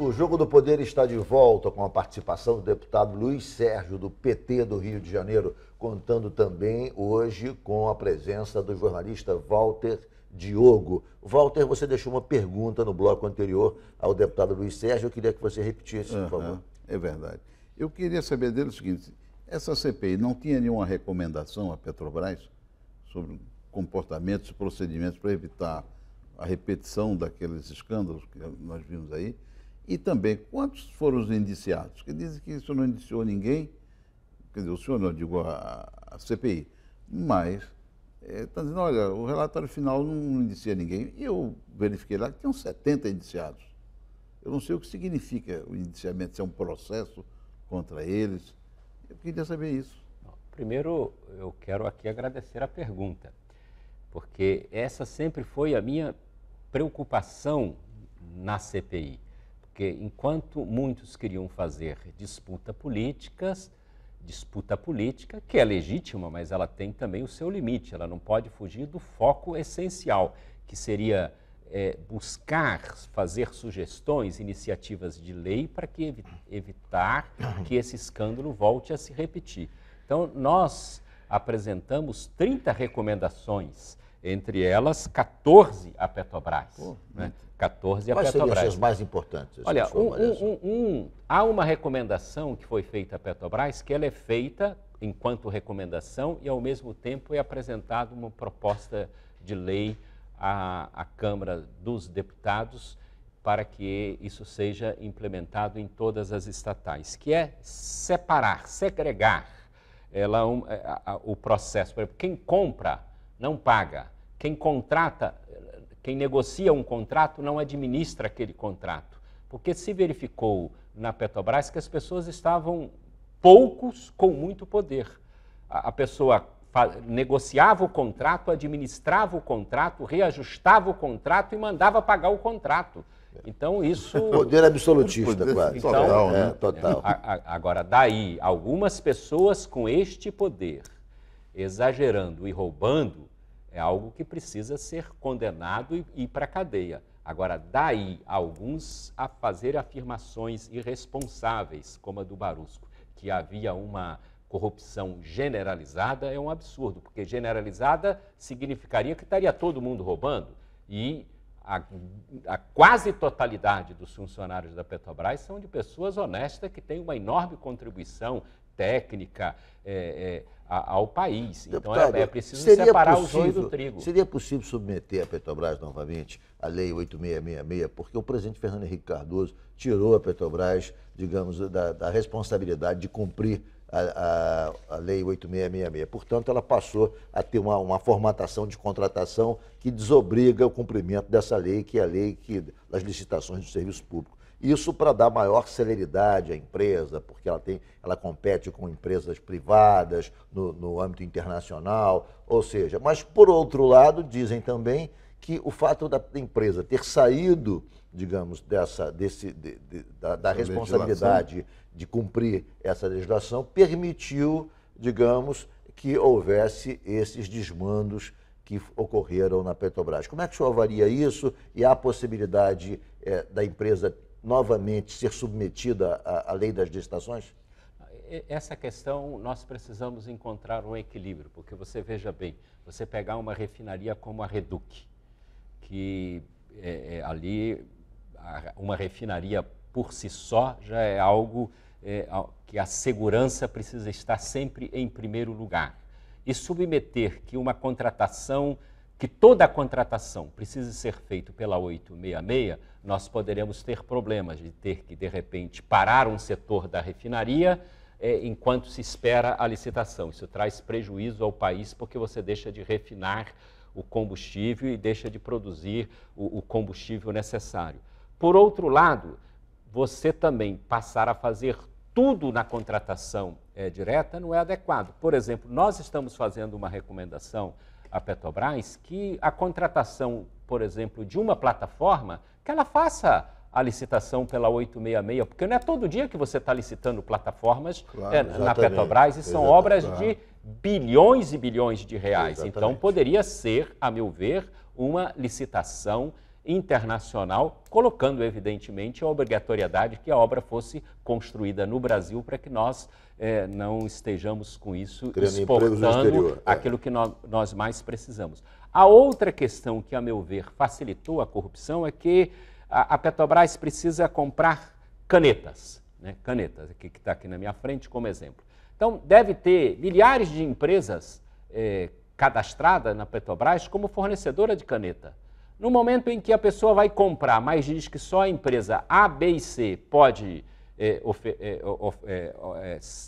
O Jogo do Poder está de volta com a participação do deputado Luiz Sérgio, do PT do Rio de Janeiro, contando também hoje com a presença do jornalista Walter Diogo. Walter, você deixou uma pergunta no bloco anterior ao deputado Luiz Sérgio, eu queria que você repetisse, por favor. É verdade. Eu queria saber dele o seguinte: essa CPI não tinha nenhuma recomendação à Petrobras sobre comportamentos, e procedimentos para evitar a repetição daqueles escândalos que nós vimos aí? E também, quantos foram os indiciados? Que dizem que isso não indiciou ninguém, quer dizer, o senhor não, digo a, a CPI, mas está eh, é, dizendo, olha, o relatório final não, não indicia ninguém. E eu verifiquei lá que tinham 70 indiciados. Eu não sei o que significa o indiciamento, se é um processo contra eles. Eu queria saber isso. Primeiro, eu quero aqui agradecer a pergunta, porque essa sempre foi a minha preocupação na CPI porque enquanto muitos queriam fazer disputa políticas, disputa política que é legítima, mas ela tem também o seu limite, ela não pode fugir do foco essencial, que seria é, buscar fazer sugestões, iniciativas de lei para que evi evitar que esse escândalo volte a se repetir. Então, nós apresentamos 30 recomendações entre elas 14 a Petrobras. Pô, né? 14 a Petrobras. Quais seriam as mais importantes? Olha, um, assim? um, um, há uma recomendação que foi feita à Petrobras, que ela é feita enquanto recomendação e, ao mesmo tempo, é apresentada uma proposta de lei à, à Câmara dos Deputados para que isso seja implementado em todas as estatais, que é separar, segregar ela, é um, é, a, a, o processo. Por exemplo, quem compra não paga. Quem contrata, quem negocia um contrato não administra aquele contrato. Porque se verificou na Petrobras que as pessoas estavam poucos com muito poder. A, pessoa negociava o contrato, administrava o contrato, reajustava o contrato e mandava pagar o contrato. Então isso. Poder absolutista, quase. Então, né? Total. É. Agora, daí, algumas pessoas com este poder, exagerando e roubando, é algo que precisa ser condenado e ir para a cadeia. Agora, daí alguns a fazer afirmações irresponsáveis, como a do Barusco, que havia uma corrupção generalizada, é um absurdo, porque generalizada significaria que estaria todo mundo roubando e a, a, quase totalidade dos funcionários da Petrobras são de pessoas honestas que têm uma enorme contribuição técnica, é, é, ao país. Deputado, então é, é preciso separar possível, o joio do trigo. Seria possível submeter a Petrobras novamente à Lei 8666, porque o presidente Fernando Henrique Cardoso tirou a Petrobras, digamos, da, da responsabilidade de cumprir a, a, a, Lei 8666. Portanto, ela passou a ter uma, uma formatação de contratação que desobriga o cumprimento dessa lei, que é a lei que, das licitações do serviço público. Isso para dar maior celeridade à empresa, porque ela, tem, ela compete com empresas privadas no, no âmbito internacional, ou seja, mas por outro lado, dizem também que o fato da empresa ter saído, digamos, dessa, desse, de, de, da, da responsabilidade de cumprir essa legislação permitiu, digamos, que houvesse esses desmandos que ocorreram na Petrobras. Como é que o senhor avalia isso e há a possibilidade é, da empresa novamente ser submetida à, à lei das licitações? Essa questão nós precisamos encontrar um equilíbrio, porque você veja bem, você pegar uma refinaria como a Reduc, que é, é, ali a, uma refinaria por si só já é algo é, que a segurança precisa estar sempre em primeiro lugar. E submeter que uma contratação que toda a contratação precise ser feita pela 866, nós poderemos ter problemas de ter que, de repente, parar um setor da refinaria é, enquanto se espera a licitação. Isso traz prejuízo ao país porque você deixa de refinar o combustível e deixa de produzir o, o combustível necessário. Por outro lado, você também passar a fazer tudo na contratação é, direta não é adequado. Por exemplo, nós estamos fazendo uma recomendação a Petrobras que a contratação, por exemplo, de uma plataforma, que ela faça a licitação pela 866, porque não é todo dia que você está licitando plataformas claro, é, na Petrobras e são obras claro. de bilhões e bilhões de reais. Então, exatamente. Então, poderia ser, a meu ver, uma licitação internacional, colocando, evidentemente, a obrigatoriedade que a obra fosse construída no Brasil para que nós eh, não estejamos com isso Criando exportando é. aquilo que nós mais precisamos. A outra questão que, a meu ver, facilitou a corrupção é que a, a Petrobras precisa comprar canetas, né? canetas, que está aqui na minha frente como exemplo. Então, deve ter milhares de empresas eh, cadastradas na Petrobras como fornecedora de caneta. No momento em que a pessoa vai comprar, mas diz que só a empresa A, B e C pode é, é,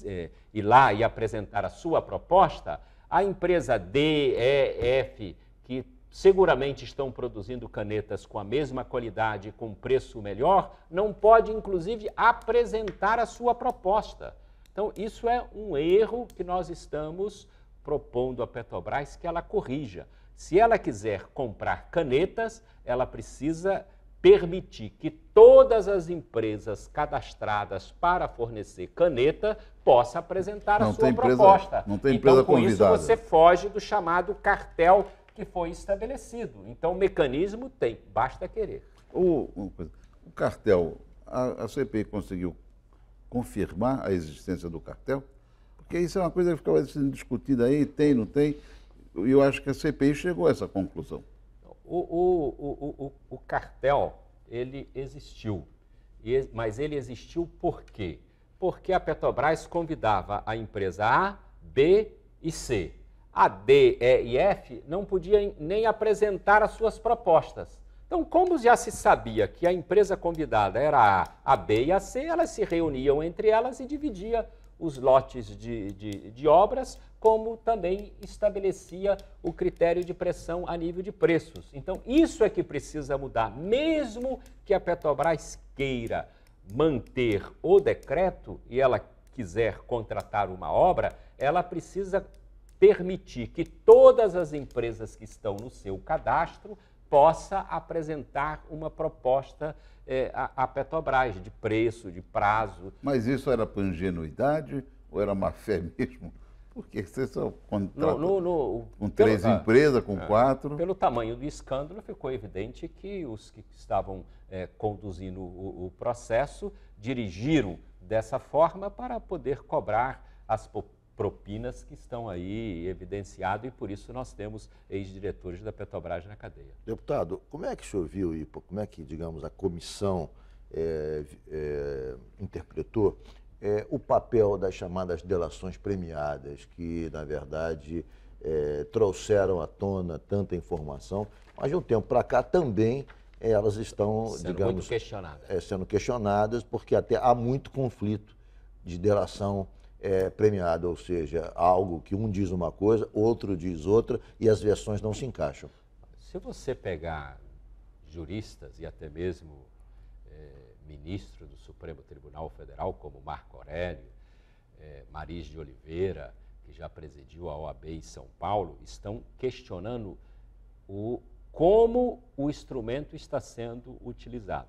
é, ir lá e apresentar a sua proposta, a empresa D, E, F, que seguramente estão produzindo canetas com a mesma qualidade, com preço melhor, não pode, inclusive, apresentar a sua proposta. Então, isso é um erro que nós estamos propondo à Petrobras que ela corrija. Se ela quiser comprar canetas, ela precisa permitir que todas as empresas cadastradas para fornecer caneta possa apresentar não a sua empresa, proposta. Não tem empresa então, com convidada. isso você foge do chamado cartel que foi estabelecido. Então, o mecanismo tem, basta querer. O, o cartel, a, a CPI conseguiu confirmar a existência do cartel? Porque isso é uma coisa que ficava sendo discutida aí, tem, não tem. E eu acho que a CPI chegou a essa conclusão. O, o, o, o, cartel, ele existiu, mas ele existiu por quê? Porque a Petrobras convidava a empresa A, B e C. A D, E e F não podiam nem apresentar as suas propostas. Então, como já se sabia que a empresa convidada era a, a B e a C, elas se reuniam entre elas e dividiam os lotes de, de, de obras, como também estabelecia o critério de pressão a nível de preços. Então, isso é que precisa mudar, mesmo que a Petrobras queira manter o decreto e ela quiser contratar uma obra, ela precisa permitir que todas as empresas que estão no seu cadastro possa apresentar uma proposta é, à, Petrobras de preço, de prazo. Mas isso era por ingenuidade ou era má fé mesmo? Porque você só contrata no, no, no, com três pelo, empresas, com é, quatro. Pelo tamanho do escândalo, ficou evidente que os que estavam é, conduzindo o, o processo dirigiram dessa forma para poder cobrar as propinas que estão aí evidenciado e por isso nós temos ex-diretores da Petrobras na cadeia. Deputado, como é que o senhor viu e como é que, digamos, a comissão é, é, interpretou é, o papel das chamadas delações premiadas, que, na verdade, trouxeram à tona tanta informação, mas de um tempo para cá também elas estão, sendo digamos... Muito questionadas. sendo questionadas, porque até há muito conflito de delação premiada é, premiado, ou seja, algo que um diz uma coisa, outro diz outra e as versões não se encaixam. Se você pegar juristas e até mesmo é, ministro do Supremo Tribunal Federal, como Marco Aurélio, é, Maris de Oliveira, que já presidiu a OAB em São Paulo, estão questionando o, como o instrumento está sendo utilizado.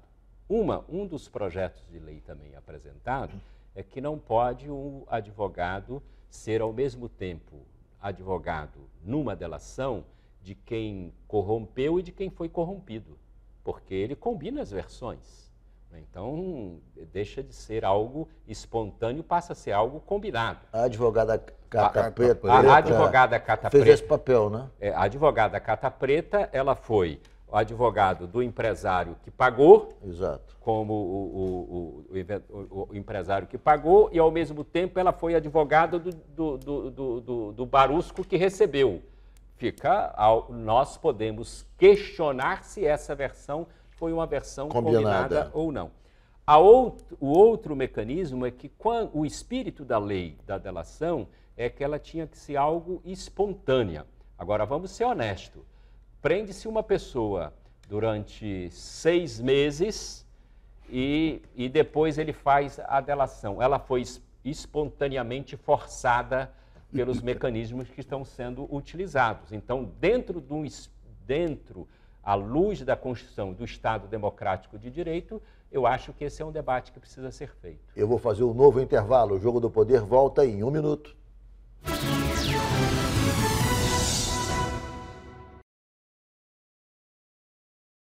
Uma, um dos projetos de lei também apresentado é que não pode o advogado ser ao mesmo tempo advogado numa delação de quem corrompeu e de quem foi corrompido, porque ele combina as versões. Né? Então, deixa de ser algo espontâneo, passa a ser algo combinado. A advogada Cata Preta. A, a advogada Cata fez Preta. Né? É, fez esse papel, né? É, a advogada Cata Preta, ela foi advogado do empresário que pagou, Exato. como o, o, o, o, empresário que pagou, e ao mesmo tempo ela foi advogada do, do, do, do, do barusco que recebeu. Fica, ao, nós podemos questionar se essa versão foi uma versão combinada, combinada ou não. A o outro mecanismo é que quando, o espírito da lei da delação é que ela tinha que ser algo espontânea. Agora, vamos ser honestos prende-se uma pessoa durante seis meses e, e depois ele faz a delação. Ela foi espontaneamente forçada pelos mecanismos que estão sendo utilizados. Então, dentro do dentro à luz da Constituição do Estado Democrático de Direito, eu acho que esse é um debate que precisa ser feito. Eu vou fazer um novo intervalo. O Jogo do Poder volta em um minuto.